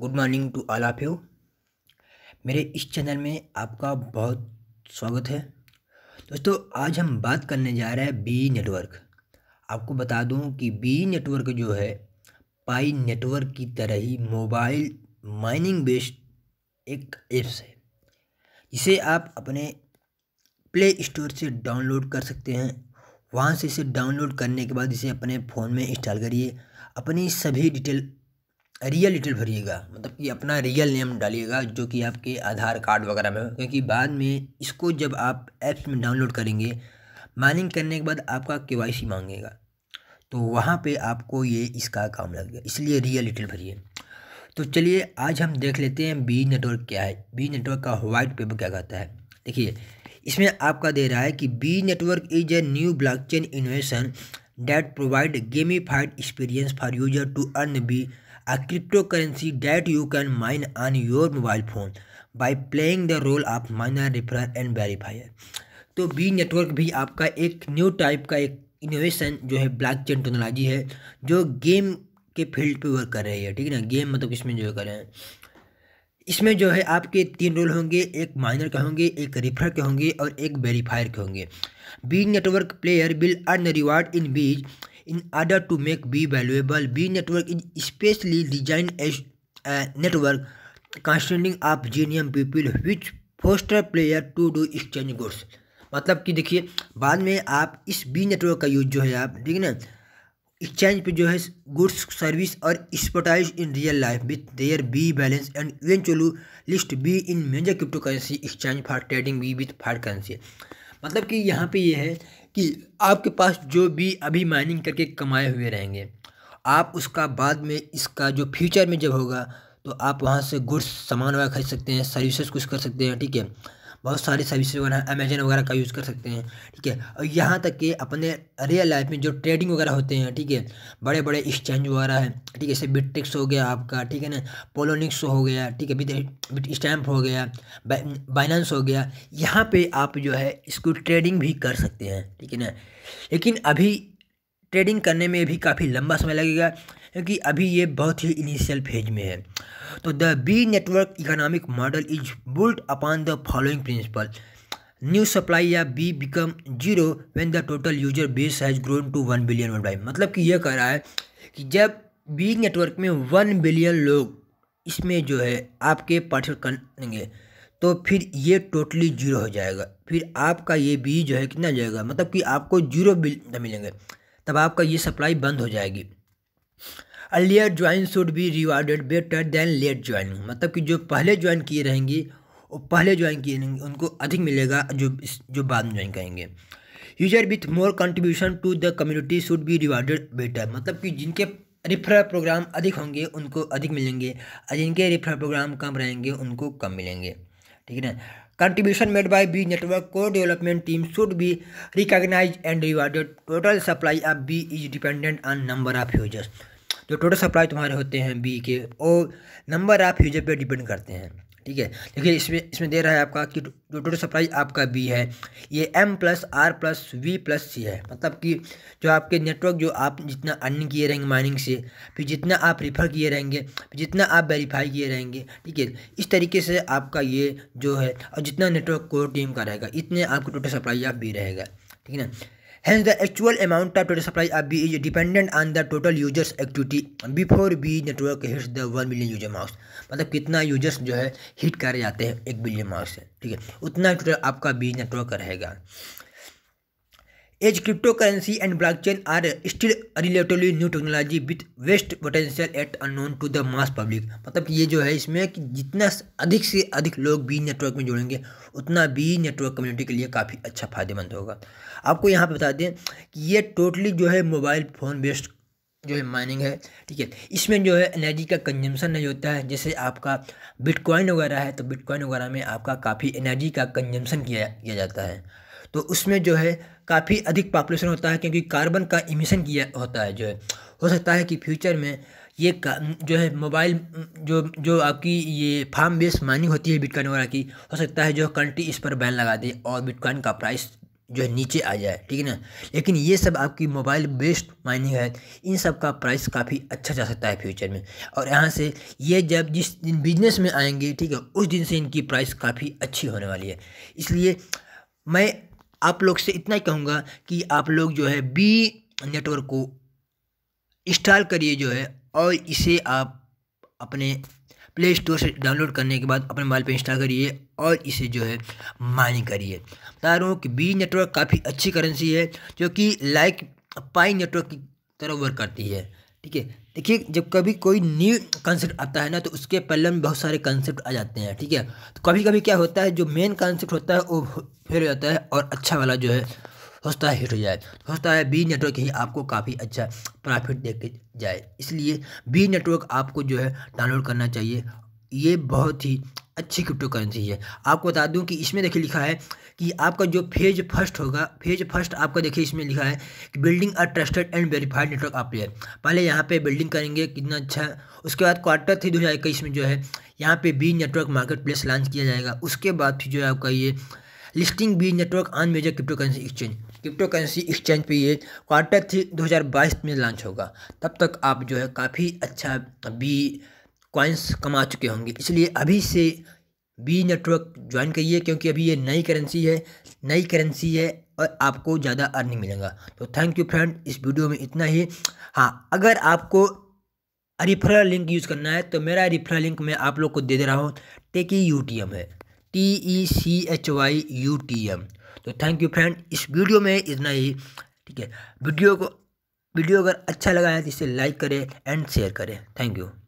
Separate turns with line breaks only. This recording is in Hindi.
Good morning to all of you मेरे इस चैनल में आपका बहुत स्वागत है दोस्तों आज हम बात करने जा रहे हैं बी नेटवर्क आपको बता दूं कि बी नेटवर्क जो है पाई नेटवर्क की तरह ही मोबाइल माइनिंग बेस्ड एक ऐप्स है जिसे आप अपने प्ले स्टोर से डाउनलोड कर सकते हैं वहाँ से इसे डाउनलोड करने के बाद इसे अपने फ़ोन में इंस्टॉल करिए अपनी सभी डिटेल रियल डिटेल भरिएगा मतलब कि अपना रियल नेम डालिएगा जो कि आपके आधार कार्ड वगैरह में क्योंकि बाद में इसको जब आप ऐप्स में डाउनलोड करेंगे माइनिंग करने के बाद आपका के मांगेगा तो वहाँ पे आपको ये इसका काम लगेगा इसलिए रियल डिटेल भरिए तो चलिए आज हम देख लेते हैं बी नेटवर्क क्या है बी नेटवर्क का वाइट पेपर क्या कहता है देखिए इसमें आपका दे रहा है कि Bee network is a new blockchain innovation that provide gamified experience for user to earn Bee a cryptocurrency that you can mine on your mobile phone by playing the role of miner referrer and verifier तो बी नेटवर्क भी आपका एक न्यू टाइप का एक इनोवेशन जो है ब्लैक चेन टेक्नोलॉजी है जो गेम के फील्ड पे वर्क कर रही है ठीक है ना गेम मतलब इसमें जो कर रहे हैं इसमें जो है आपके तीन रोल होंगे एक माइनर के होंगे एक रिफर के होंगे और एक वेरीफायर के होंगे Bee's network player will earn reward in Bee's in order to make B valuable. B network is specially designed as a network consisting of genium people which foster player to do exchange goods. मतलब कि देखिए बाद में आप इस बी नेटवर्क का यूज जो है आप ठीक है ना एक्सचेंज पे जो है गुड्स सर्विस और स्पोटाइज in real life with their Bee balance and eventually list Bee in major crypto currency exchange for trading Bee with for currency मतलब कि यहाँ पे ये है कि आपके पास जो भी अभी माइनिंग करके कमाए हुए रहेंगे आप उसका बाद में इसका जो फ्यूचर में जब होगा तो आप वहाँ से गुड्स सामान वगैरह खरीद सकते हैं सर्विसेज कुछ कर सकते हैं ठीक है बहुत सारी सर्विस वगैरह अमेजन वगैरह का यूज़ कर सकते हैं ठीक है और यहाँ तक कि अपने रियल लाइफ में जो ट्रेडिंग वगैरह होते हैं ठीक है बड़े बड़े एक्सचेंज वगैरह है ठीक है जैसे बिट्रिक्स हो गया आपका ठीक है ना पोलोनिक्स हो गया ठीक है बिट स्टैम्प हो गया बाइनेंस हो गया यहाँ पर आप जो है इसको ट्रेडिंग भी कर सकते हैं ठीक है ना लेकिन अभी ट्रेडिंग करने में भी काफ़ी लंबा समय लगेगा क्योंकि अभी ये बहुत ही इनिशियल फेज में है तो the Bee network economic model is built upon the following principle new supply या Bee become zero when the total user base has grown to one billion worldwide मतलब कि यह कह रहा है कि जब बी नेटवर्क में वन बिलियन लोग इसमें जो है आपके पार्टिसिपेट करेंगे तो फिर ये टोटली जीरो हो जाएगा फिर आपका ये बी जो है कितना जाएगा मतलब कि आपको जीरो बिल मिलेंगे तब आपका ये सप्लाई बंद हो जाएगी earlier join should be rewarded better than late joining मतलब कि जो पहले ज्वाइन किए रहेंगे वो पहले ज्वाइन किए रहेंगे उनको अधिक मिलेगा जो जो बाद में ज्वाइन करेंगे user with more contribution to the community should be rewarded better मतलब कि जिनके रिफरल प्रोग्राम अधिक होंगे उनको अधिक मिलेंगे और जिनके रिफरल प्रोग्राम कम रहेंगे उनको कम मिलेंगे ठीक है ना contribution made by Bee network core development team should be recognise and rewarded total supply of Bee is dependent on number of users जो टोटल सप्लाई तुम्हारे होते हैं बी के और नंबर आप यूजर पे डिपेंड करते हैं ठीक है देखिए इसमें इसमें दे रहा है आपका कि जो टोटल सप्लाई आपका बी है ये M plus R plus V plus C है मतलब कि जो आपके नेटवर्क जो आप जितना अर्निंग किए रहेंगे माइनिंग से फिर जितना आप रिफ़र किए रहेंगे फिर जितना आप वेरीफाई किए रहेंगे ठीक है इस तरीके से आपका ये जो है और जितना नेटवर्क को टीम का रहेगा इतने आपकी टोटल सप्लाई आप बी रहेगा ठीक है ना hence the actual amount of total supply of Bee is dependent on the total users activity before Bee network hits the one billion user mouse मतलब कितना यूजर्स जो है हिट कर जाते हैं एक बिलियन माउस से ठीक है उतना टोटल आपका बी नेटवर्क रहेगा as crypto and cryptocurrency chain are still still new technology with vast potential at unknown to the mass public मतलब कि ये जो है इसमें कि जितना अधिक से अधिक लोग बी नेटवर्क में जुड़ेंगे उतना बी नेटवर्क कम्युनिटी के लिए काफ़ी अच्छा फायदेमंद होगा आपको यहाँ पर बता दें कि ये टोटली जो है मोबाइल फ़ोन बेस्ड जो है माइनिंग है ठीक है इसमें जो है एनर्जी का कंजम्पशन नहीं होता है जैसे आपका बिटकॉइन वगैरह है तो बिटकॉइन वगैरह में आपका काफ़ी एनर्जी का कंजम्पशन किया किया जाता है तो उसमें जो है काफ़ी अधिक पॉपुलेशन होता है क्योंकि कार्बन का इमिशन किया होता है जो है हो सकता है कि फ्यूचर में ये जो है मोबाइल जो जो आपकी ये फार्म बेस माइनिंग होती है बिटकॉइन वगैरह की हो सकता है जो कंट्री इस पर बैन लगा दे और बिटकॉइन का प्राइस जो है नीचे आ जाए ठीक है ना लेकिन ये सब आपकी मोबाइल बेस्ड माइनिंग है इन सब का प्राइस काफ़ी अच्छा जा सकता है फ्यूचर में और यहाँ से ये जब जिस दिन बिजनेस में आएंगे ठीक है उस दिन से इनकी प्राइस काफ़ी अच्छी होने वाली है इसलिए मैं आप लोग से इतना ही कहूँगा कि आप लोग जो है बी नेटवर्क को इंस्टॉल करिए जो है और इसे आप अपने प्ले स्टोर से डाउनलोड करने के बाद अपने मोबाइल पर इंस्टॉल करिए और इसे जो है माइनिंग करिए बता रहा हूँ कि बी नेटवर्क काफ़ी अच्छी करेंसी है जो कि लाइक पाई नेटवर्क की तरह वर्क करती है ठीक है देखिए जब कभी कोई न्यू कॉन्सेप्ट आता है ना तो उसके पहले में बहुत सारे कॉन्सेप्ट आ जाते हैं ठीक है तो कभी कभी क्या होता है जो मेन कॉन्सेप्ट होता है वो फेल हो जाता है और अच्छा वाला जो है होता है हिट हो जाए होता है बी नेटवर्क ही आपको काफ़ी अच्छा प्रॉफिट दे के जाए इसलिए बी नेटवर्क आपको जो है डाउनलोड करना चाहिए ये बहुत ही अच्छी क्रिप्टो करेंसी है आपको बता दूं कि इसमें देखिए लिखा है कि आपका जो फेज फर्स्ट होगा फेज फर्स्ट आपका देखिए इसमें लिखा है कि building a trusted and verified network आप प्लेयर पहले यहाँ पे बिल्डिंग करेंगे कितना अच्छा उसके बाद क्वार्टर थ्री दो हज़ार इक्कीस में जो है यहाँ पे Bee network marketplace launch किया जाएगा उसके बाद फिर जो है आपका ये listing Bee network on major crypto currency exchange crypto currency exchange पे ये क्वार्टर थ्री बाईस में लॉन्च होगा तब तक आप जो है काफ़ी अच्छा बी कॉइन्स कमा चुके होंगे इसलिए अभी से बी नेटवर्क ज्वाइन करिए क्योंकि अभी ये नई करेंसी है नई करेंसी है और आपको ज़्यादा अर्निंग मिलेगा तो थैंक यू फ्रेंड इस वीडियो में इतना ही हाँ अगर आपको रिफरल लिंक यूज़ करना है तो मेरा रिफरल लिंक मैं आप लोग को दे दे रहा हूँ टेकी यू टी एम है T E C H Y U T M तो थैंक यू फ्रेंड इस वीडियो में इतना ही ठीक है वीडियो को वीडियो अगर अच्छा लगा है तो इसे लाइक करें एंड शेयर करें थैंक यू